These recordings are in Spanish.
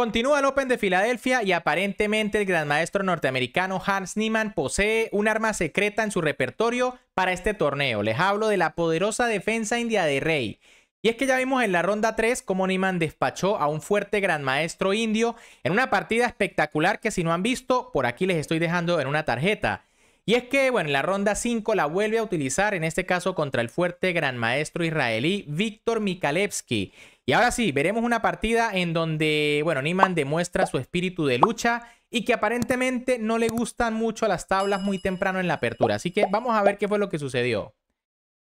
Continúa el Open de Filadelfia y aparentemente el gran maestro norteamericano Hans Niemann posee un arma secreta en su repertorio para este torneo. Les hablo de la poderosa defensa india de Rey. Y es que ya vimos en la ronda 3 cómo Niemann despachó a un fuerte gran maestro indio en una partida espectacular que si no han visto, por aquí les estoy dejando en una tarjeta. Y es que, bueno, en la ronda 5 la vuelve a utilizar, en este caso contra el fuerte gran maestro israelí Víctor Mikalevsky. Y ahora sí, veremos una partida en donde, bueno, Niman demuestra su espíritu de lucha y que aparentemente no le gustan mucho las tablas muy temprano en la apertura. Así que vamos a ver qué fue lo que sucedió.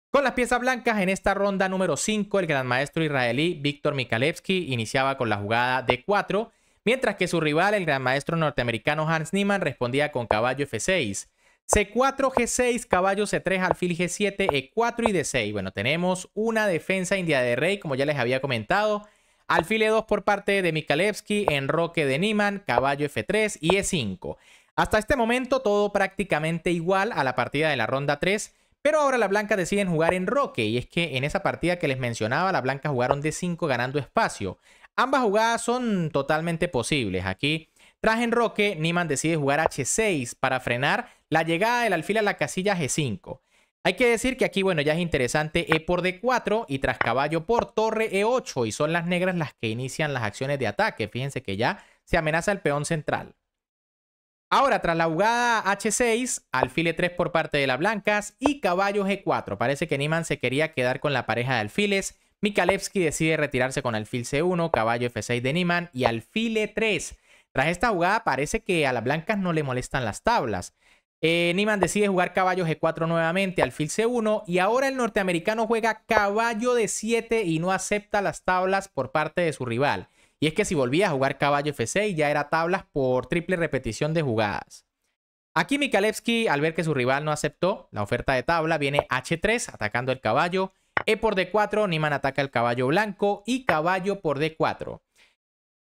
Con las piezas blancas en esta ronda número 5, el gran maestro israelí Víctor Mikalevsky iniciaba con la jugada de 4, mientras que su rival, el gran maestro norteamericano Hans Niemann, respondía con caballo F6. C4, G6, caballo C3, alfil G7, E4 y D6. Bueno, tenemos una defensa india de rey, como ya les había comentado. Alfil E2 por parte de mikalevsky enroque de Niman, caballo F3 y E5. Hasta este momento todo prácticamente igual a la partida de la ronda 3, pero ahora la blanca deciden jugar en roque. y es que en esa partida que les mencionaba, la blanca jugaron D5 ganando espacio. Ambas jugadas son totalmente posibles. Aquí tras enroque, Niman decide jugar H6 para frenar la llegada del alfil a la casilla G5. Hay que decir que aquí, bueno, ya es interesante E por D4 y tras caballo por torre E8 y son las negras las que inician las acciones de ataque. Fíjense que ya se amenaza el peón central. Ahora, tras la jugada H6, alfil E3 por parte de las blancas y caballo G4. Parece que Niman se quería quedar con la pareja de alfiles. Mikalevski decide retirarse con alfil C1, caballo F6 de Niman y alfil E3. Tras esta jugada parece que a las blancas no le molestan las tablas. Eh, Niman decide jugar caballo G4 nuevamente, al fil C1 y ahora el norteamericano juega caballo d 7 y no acepta las tablas por parte de su rival. Y es que si volvía a jugar caballo F6 ya era tablas por triple repetición de jugadas. Aquí Mikalevsky, al ver que su rival no aceptó la oferta de tabla, viene H3 atacando el caballo, E por D4, Niman ataca el caballo blanco y caballo por D4.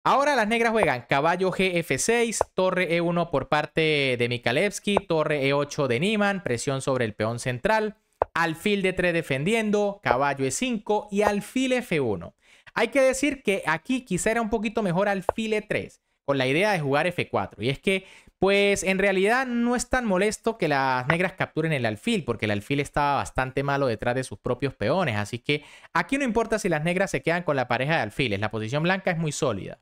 Ahora las negras juegan caballo GF6, torre E1 por parte de Mikalevski, torre E8 de Niman, presión sobre el peón central, alfil D3 defendiendo, caballo E5 y alfil F1. Hay que decir que aquí quizá era un poquito mejor alfil E3, con la idea de jugar F4. Y es que, pues en realidad no es tan molesto que las negras capturen el alfil, porque el alfil estaba bastante malo detrás de sus propios peones. Así que aquí no importa si las negras se quedan con la pareja de alfiles, la posición blanca es muy sólida.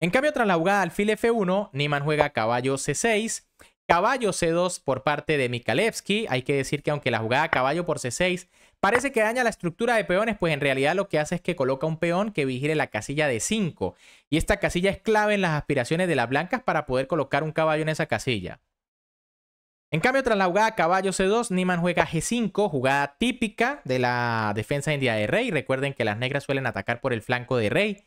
En cambio, tras la jugada alfil F1, Niman juega caballo C6, caballo C2 por parte de Mikalevski. Hay que decir que aunque la jugada caballo por C6 parece que daña la estructura de peones, pues en realidad lo que hace es que coloca un peón que vigile la casilla de 5. Y esta casilla es clave en las aspiraciones de las blancas para poder colocar un caballo en esa casilla. En cambio, tras la jugada caballo C2, Niman juega G5, jugada típica de la defensa india de rey. Recuerden que las negras suelen atacar por el flanco de rey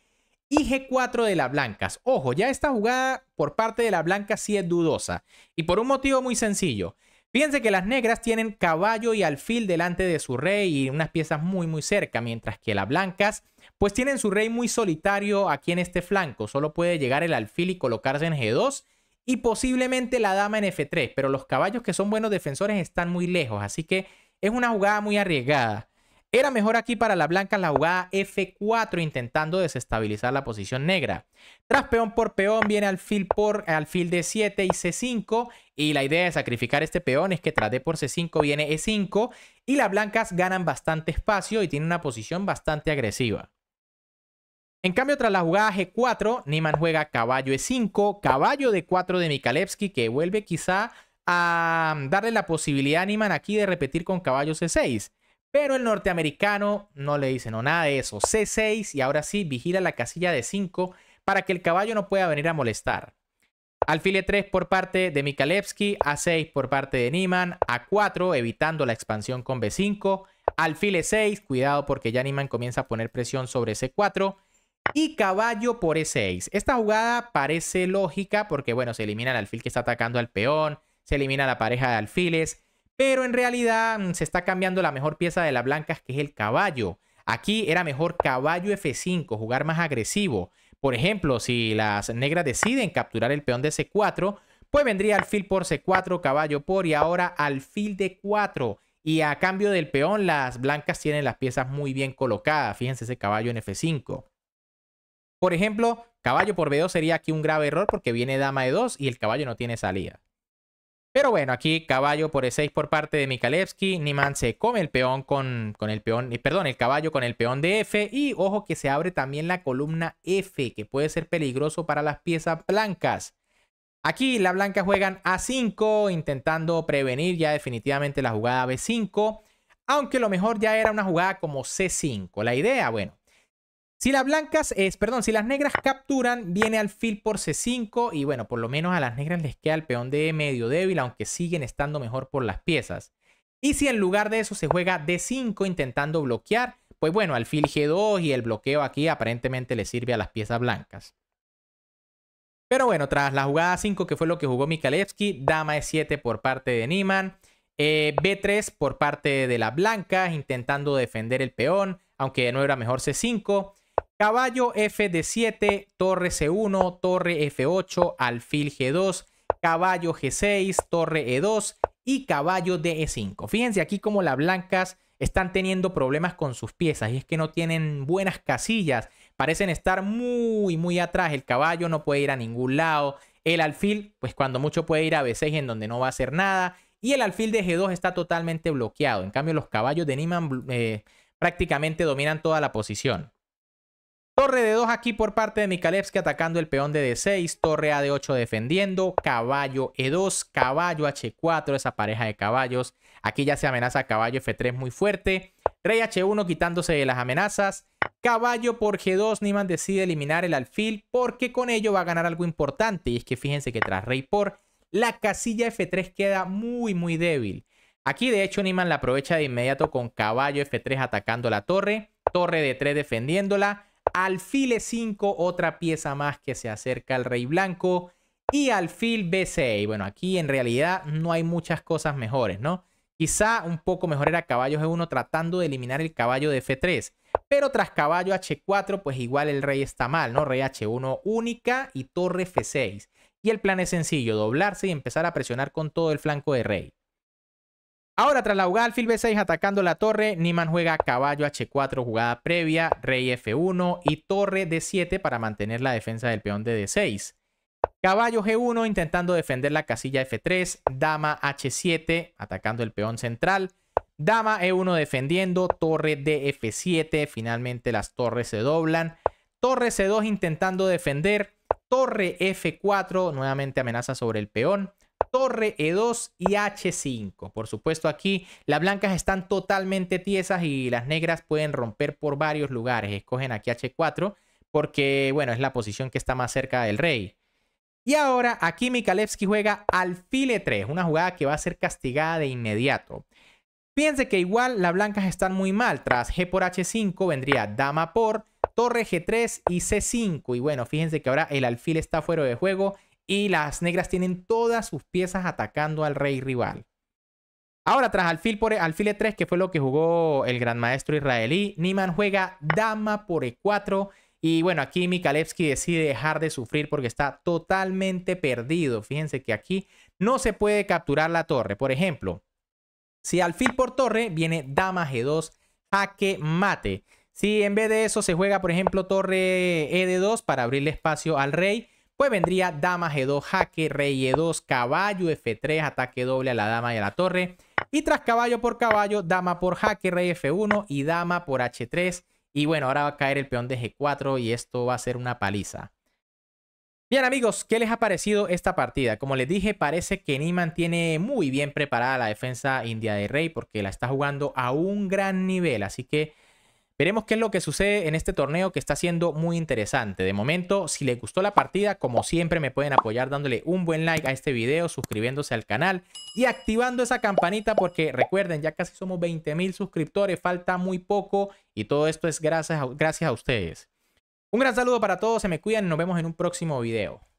y G4 de las blancas. Ojo, ya esta jugada por parte de la blanca sí es dudosa. Y por un motivo muy sencillo. Fíjense que las negras tienen caballo y alfil delante de su rey y unas piezas muy muy cerca, mientras que las blancas pues tienen su rey muy solitario aquí en este flanco. Solo puede llegar el alfil y colocarse en G2 y posiblemente la dama en F3, pero los caballos que son buenos defensores están muy lejos, así que es una jugada muy arriesgada. Era mejor aquí para la blanca la jugada F4 intentando desestabilizar la posición negra. Tras peón por peón viene alfil por alfil de 7 y C5 y la idea de sacrificar este peón es que tras D por C5 viene E5 y las blancas ganan bastante espacio y tienen una posición bastante agresiva. En cambio, tras la jugada G4, Niman juega caballo E5, caballo D4 de Mikalevski que vuelve quizá a darle la posibilidad a Niman aquí de repetir con caballo C6. Pero el norteamericano no le dice nada de eso. C6 y ahora sí vigila la casilla de 5 para que el caballo no pueda venir a molestar. Alfil E3 por parte de Mikalevski, A6 por parte de Niman, A4 evitando la expansión con B5, alfil E6, cuidado porque ya Niman comienza a poner presión sobre C4 y caballo por E6. Esta jugada parece lógica porque bueno, se elimina el alfil que está atacando al peón, se elimina la pareja de alfiles, pero en realidad mm, se está cambiando la mejor pieza de las blancas, que es el caballo. Aquí era mejor caballo F5, jugar más agresivo. Por ejemplo, si las negras deciden capturar el peón de C4, pues vendría alfil por C4, caballo por y ahora alfil de 4 Y a cambio del peón, las blancas tienen las piezas muy bien colocadas. Fíjense ese caballo en F5. Por ejemplo, caballo por B2 sería aquí un grave error porque viene dama de 2 y el caballo no tiene salida. Pero bueno, aquí caballo por E6 por parte de Mikalevski. Niman se come el peón con, con el peón, perdón, el caballo con el peón de F. Y ojo que se abre también la columna F, que puede ser peligroso para las piezas blancas. Aquí la blanca juegan A5, intentando prevenir ya definitivamente la jugada B5. Aunque lo mejor ya era una jugada como C5. La idea, bueno, si las blancas, es, perdón, si las negras capturan, viene al por C5 y bueno, por lo menos a las negras les queda el peón de medio débil, aunque siguen estando mejor por las piezas. Y si en lugar de eso se juega D5 intentando bloquear, pues bueno, alfil G2 y el bloqueo aquí aparentemente le sirve a las piezas blancas. Pero bueno, tras la jugada 5 que fue lo que jugó Mikalevsky, dama E7 por parte de Niman, eh, B3 por parte de las blancas intentando defender el peón, aunque no era mejor C5. Caballo F 7, torre C1, torre F8, alfil G2, caballo G6, torre E2 y caballo de 5 Fíjense aquí como las blancas están teniendo problemas con sus piezas y es que no tienen buenas casillas. Parecen estar muy, muy atrás. El caballo no puede ir a ningún lado. El alfil, pues cuando mucho puede ir a B6 en donde no va a hacer nada. Y el alfil de G2 está totalmente bloqueado. En cambio, los caballos de Niman eh, prácticamente dominan toda la posición. Torre de 2 aquí por parte de Mikalevski atacando el peón de D6, torre A de 8 defendiendo, caballo E2, caballo H4, esa pareja de caballos. Aquí ya se amenaza caballo F3 muy fuerte. Rey H1 quitándose de las amenazas. Caballo por G2, Niman decide eliminar el alfil porque con ello va a ganar algo importante. Y es que fíjense que tras Rey por, la casilla F3 queda muy muy débil. Aquí de hecho Niman la aprovecha de inmediato con caballo F3 atacando la torre, torre D3 defendiéndola alfil E5, otra pieza más que se acerca al rey blanco. Y alfil B6. Bueno, aquí en realidad no hay muchas cosas mejores, ¿no? Quizá un poco mejor era caballo G1 tratando de eliminar el caballo de F3. Pero tras caballo H4, pues igual el rey está mal, ¿no? Rey H1 única y torre F6. Y el plan es sencillo, doblarse y empezar a presionar con todo el flanco de rey. Ahora tras la jugada alfil B6 atacando la torre, Niman juega caballo H4 jugada previa, rey F1 y torre D7 para mantener la defensa del peón de D6. Caballo G1 intentando defender la casilla F3, dama H7 atacando el peón central, dama E1 defendiendo, torre DF7, finalmente las torres se doblan, torre C2 intentando defender, torre F4 nuevamente amenaza sobre el peón, torre E2 y H5. Por supuesto aquí las blancas están totalmente tiesas y las negras pueden romper por varios lugares. Escogen aquí H4 porque, bueno, es la posición que está más cerca del rey. Y ahora aquí Mikalevski juega alfil E3, una jugada que va a ser castigada de inmediato. Fíjense que igual las blancas están muy mal. Tras G por H5 vendría dama por, torre G3 y C5. Y bueno, fíjense que ahora el alfil está fuera de juego y las negras tienen todas sus piezas atacando al rey rival. Ahora, tras alfil por e, alfil E3, que fue lo que jugó el gran maestro israelí, Niman juega dama por E4. Y bueno, aquí Mikalevsky decide dejar de sufrir porque está totalmente perdido. Fíjense que aquí no se puede capturar la torre. Por ejemplo, si alfil por torre, viene dama G2, jaque mate. Si en vez de eso se juega, por ejemplo, torre E2 para abrirle espacio al rey, pues vendría dama G2, jaque, rey E2, caballo F3, ataque doble a la dama y a la torre. Y tras caballo por caballo, dama por jaque, rey F1 y dama por H3. Y bueno, ahora va a caer el peón de G4 y esto va a ser una paliza. Bien amigos, ¿qué les ha parecido esta partida? Como les dije, parece que Niman tiene muy bien preparada la defensa india de rey porque la está jugando a un gran nivel. Así que Veremos qué es lo que sucede en este torneo que está siendo muy interesante. De momento, si les gustó la partida, como siempre me pueden apoyar dándole un buen like a este video, suscribiéndose al canal y activando esa campanita porque recuerden, ya casi somos 20 mil suscriptores, falta muy poco y todo esto es gracias a, gracias a ustedes. Un gran saludo para todos, se me cuidan y nos vemos en un próximo video.